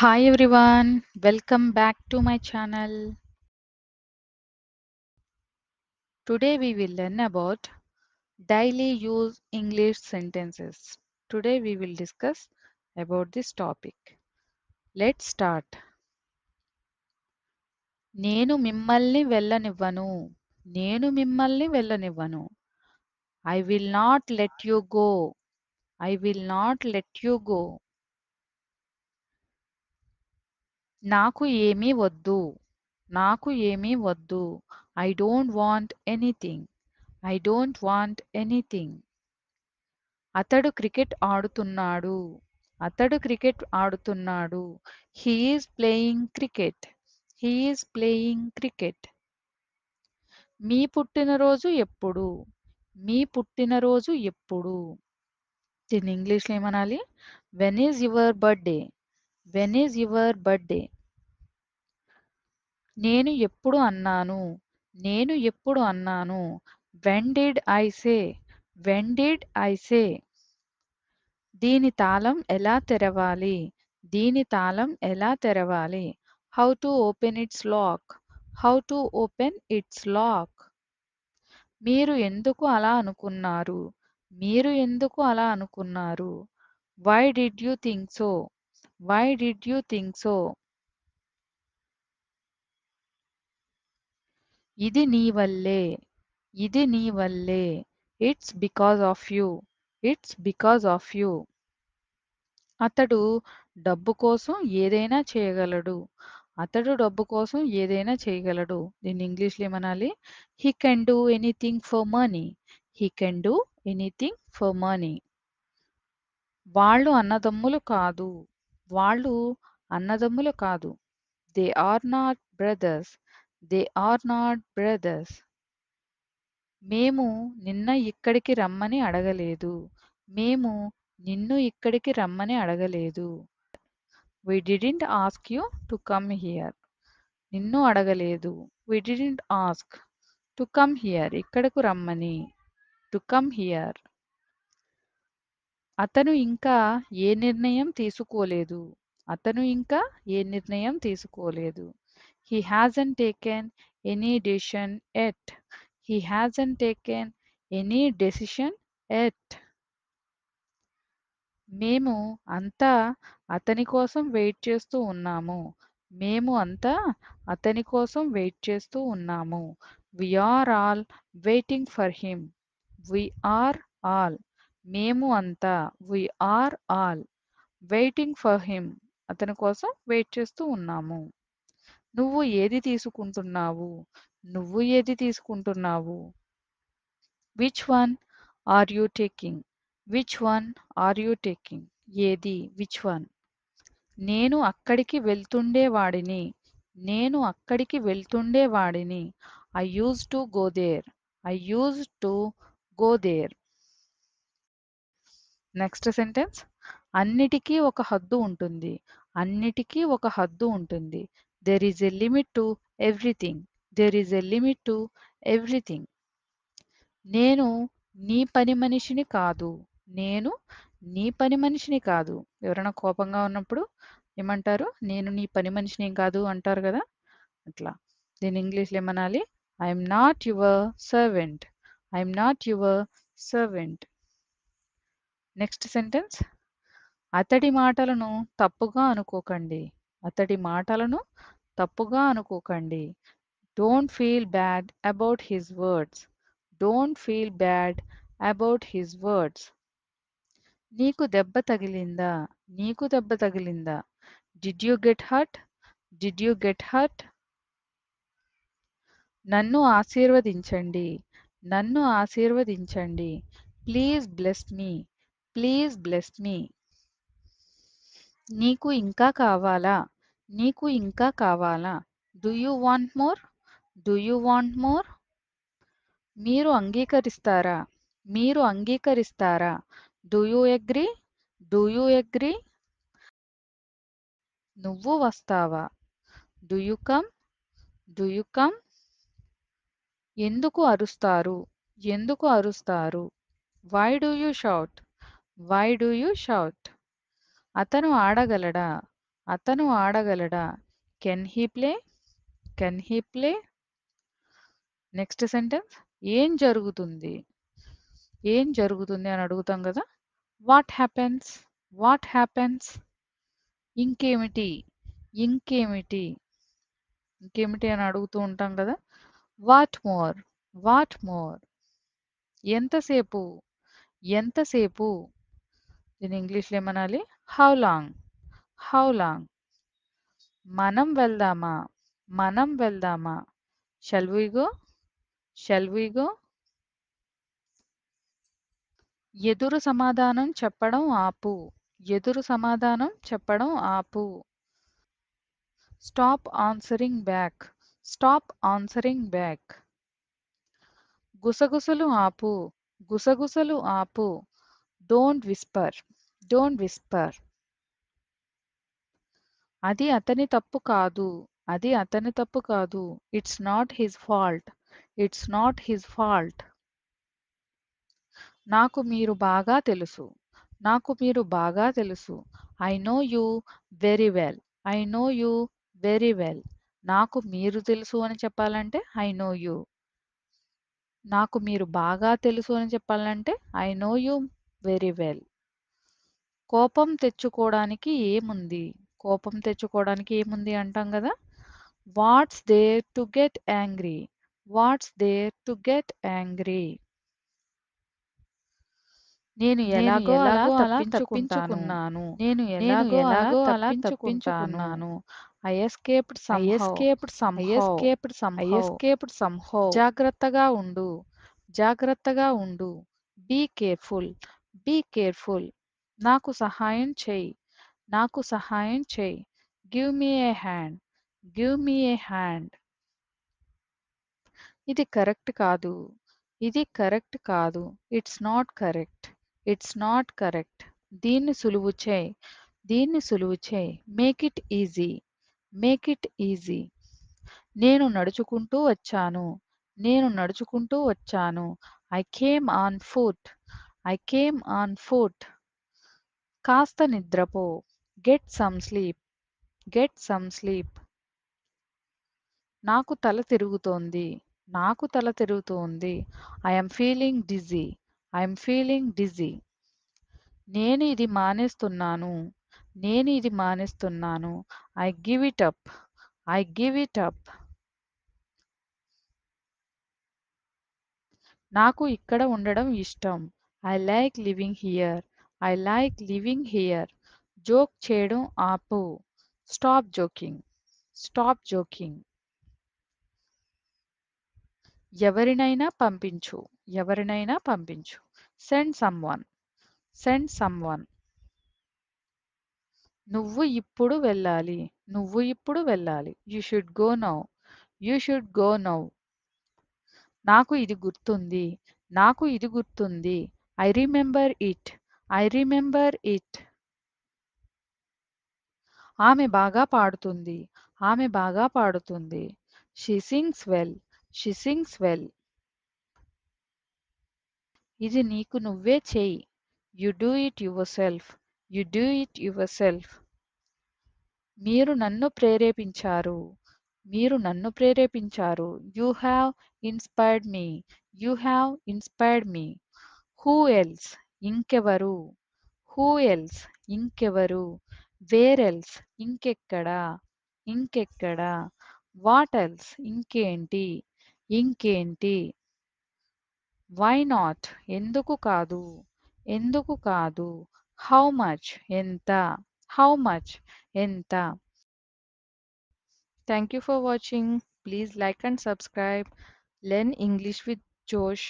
Hi everyone, welcome back to my channel. Today we will learn about daily use English sentences. Today we will discuss about this topic. Let's start. I will not let you go. I will not let you go. నాకు ఏమీ వద్దు నాకు ఏమీ వద్దు I don't want anything I don't want anything అతడు cricket ఆడుతున్నాడు అతడు cricket ఆడుతున్నాడు he is playing cricket he is playing cricket మీ పుట్టినరోజు ఎప్పుడు మీ పుట్టినరోజు ఎప్పుడు దీన్ని ఇంగ్లీష్లో ఏమనాలి when is your birthday when is your birthday నేను ఎప్పుడు అన్నాను నేను ఎప్పుడు అన్నాను when did I say when did I say దీని తాళం ఎలా తెరవాలి దీని తాళం ఎలా తెరవాలి how to open its lock how to open its lock మీరు ఎందుకు అలా అనుకున్నారు మీరు ఎందుకు అలా అనుకున్నారు why did you think so Why did you think so? ఇది నీ వల్లే ఇది నీ వల్లే it's because of you it's because of you అతడు డబ్బు కోసం ఏదైనా చేయగలడు అతడు డబ్బు కోసం ఏదైనా చేయగలడు దీన్ని ఇంగ్లీష్లో ఏమనాలి he can do anything for money he can do anything for money వాళ్ళు అన్నదమ్ములు కాదు వాళ్ళు అన్నదమ్ములు కాదు they are not brothers they are not brothers మేము నిన్న ఇక్కడికి రమ్మని అడగలేదు మేము నిన్ను ఇక్కడికి రమ్మని అడగలేదు we didn't ask you to come here నిన్ను అడగలేదు we didn't ask to come here ఇక్కడకు రమ్మని టు కమ్ హియర్ అతను ఇంకా ఏ నిర్ణయం తీసుకోలేదు అతను ఇంకా ఏ నిర్ణయం తీసుకోలేదు he hasn't taken any decision yet he hasn't taken any decision yet మేము అంతా అతని కోసం వెయిట్ చేస్తూ ఉన్నాము మేము అంతా అతని కోసం వెయిట్ చేస్తూ ఉన్నాము we are all waiting for him we are all మేము అంతా we are all waiting for him అతని కోసం వెయిట్ చేస్తూ ఉన్నాము నువ్వు ఏది తీసుకుంటున్నావు నువ్వు ఏది తీసుకుంటున్నావు which one are you taking which one are you taking ఏది విచ్ వన్ నేను అక్కడికి వెళ్తుండేవాడిని నేను అక్కడికి వెళ్తుండేవాడిని I use to go there I use to go there next sentence అన్నిటికీ ఒక హద్దు ఉంటుంది అన్నిటికీ ఒక హద్దు ఉంటుంది there is a limit to everything there is a limit to everything నేను నీ పని మనిషిని కాదు నేను నీ పని మనిషిని కాదు ఎవరైనా కోపంగా ఉన్నప్పుడు ఏమంటారు నేను నీ పని మనిషిని ఏం కాదు అంటారు కదా అట్లా దీని ఇంగ్లీష్లో ఏమనాలి I'm not your servant I'm not your servant next sentence అతడి మాటలను తప్పుగా అనుకోకండి అతడి మాటలను తప్పుగా అనుకోకండి don't feel bad about his words don't feel bad about his words నీకు దెబ్బ తగిలిందా నీకు దెబ్బ తగిలిందా did you get hurt did you get hurt నన్ను ఆశీర్వదించండి నన్ను ఆశీర్వదించండి please bless me please bless me నీకు ఇంకా కావాలా నీకు ఇంకా కావాలా do you want more do you want more మీరు అంగీకరిస్తారా మీరు అంగీకరిస్తారా do you agree do you agree నువ్వు వస్తావా do you come do you come ఎందుకు అరుస్తారు ఎందుకు అరుస్తారు why do you shout why do you shout అతను ఆడగలడా అతను ఆడగలడా can he play can he play next sentence ఏం జరుగుతుంది ఏం జరుగుతుంది అని అడుగుతాం కదా వాట్ హ్యాపెన్స్ వాట్ హ్యాపెన్స్ ఇంకేమిటి ఇంకేమిటి ఇంకేమిటి అని అడుగుతూ ఉంటాం కదా వాట్ మోర్ వాట్ మోర్ ఎంతసేపు ఎంతసేపు దీని ఇంగ్లీష్లో ఏమనాలి హౌ లాంగ్ హౌ లాంగ్ మనం వెళ్దామా మనం వెళ్దామా షల్ గో గో ఎదురు సమాధానం చెప్పడం ఆపు ఎదురు సమాధానం చెప్పడం ఆపు stop answering back stop answering back గుసగుసలు ఆపు గుసగుసలు ఆపు డోంట్ విస్పర్ డోంట్ విస్పర్ అది అతని తప్పు కాదు అది అతని తప్పు కాదు it's not his fault it's not his fault నాకు మీరు బాగా తెలుసు నాకు మీరు బాగా తెలుసు I know you very well I know you very well నాకు మీరు తెలుసు అని చెప్పాలంటే ఐ నో యూ నాకు మీరు బాగా తెలుసు అని చెప్పాలంటే I know you very well కోపం తెచ్చుకోవడానికి ఏముంది కోపం తెచ్చుకోవడానికి ఏముంది అంటాం కదా what's there to get angry what's there to get angry నేను ఎలాగో అలా తప్పించుకున్నాను నేను ఎలాగో ఎలాగో అలా తప్పించుకున్నాను I escaped some escaped some escaped జాగ్రత్తగా ఉండు జాగ్రత్తగా ఉండు బీ కేర్ఫుల్ బీ కేర్ఫుల్ నాకు సహాయం చేయి నాకు సహాయం చేయి give me a hand give me a hand ఇది కరెక్ట్ కాదు ఇది కరెక్ట్ కాదు it's not correct it's not correct దీన్ని సులువు చేయి దీన్ని సులువు చేయి make it easy make it easy నేను నడుచుకుంటూ వచ్చాను నేను నడుచుకుంటూ వచ్చాను I came on foot I came on foot కాస్త నిద్రపో get some sleep get some sleep నాకు తల తిరుగుతోంది నాకు తల తిరుగుతోంది I'm feeling dizzy I'm feeling Digi నేను ఇది మానేస్తున్నాను నేను ఇది మానేస్తున్నాను I give it up I give it up నాకు ఇక్కడ ఉండడం ఇష్టం I like living here I like living here joke చేయడం ఆపు స్టాప్ జోకింగ్ స్టాప్ జోకింగ్ ఎవరినైనా పంపించు ఎవరినైనా పంపించు సెండ్ సమ్వన్ సెండ్ సమ్వన్ నువ్వు ఇప్పుడు వెళ్ళాలి నువ్వు ఇప్పుడు వెళ్ళాలి you should go now you should go now నాకు ఇది గుర్తుంది నాకు ఇది గుర్తుంది I remember it I remember it ఆమె బాగా పాడుతుంది ఆమె బాగా పాడుతుంది she sings well she sings well ఇది నీకు నువ్వే చేయి you do it yourself you do it yourself మీరు నన్ను ప్రేరేపించారు మీరు నన్ను ప్రేరేపించారు you have inspired me you have inspired me who else ఇంకెవరు హూ ఎల్స్ ఇంకెవరు వేరెల్స్ ఇంకెక్కడ ఇంకెక్కడ వాట్ ఎల్స్ ఇంకేంటి ఇంకేంటి వై నాట్ ఎందుకు కాదు ఎందుకు కాదు హౌ మచ్ ఎంత హౌ మచ్ ఎంత thank you for watching please like and subscribe learn English with జోష్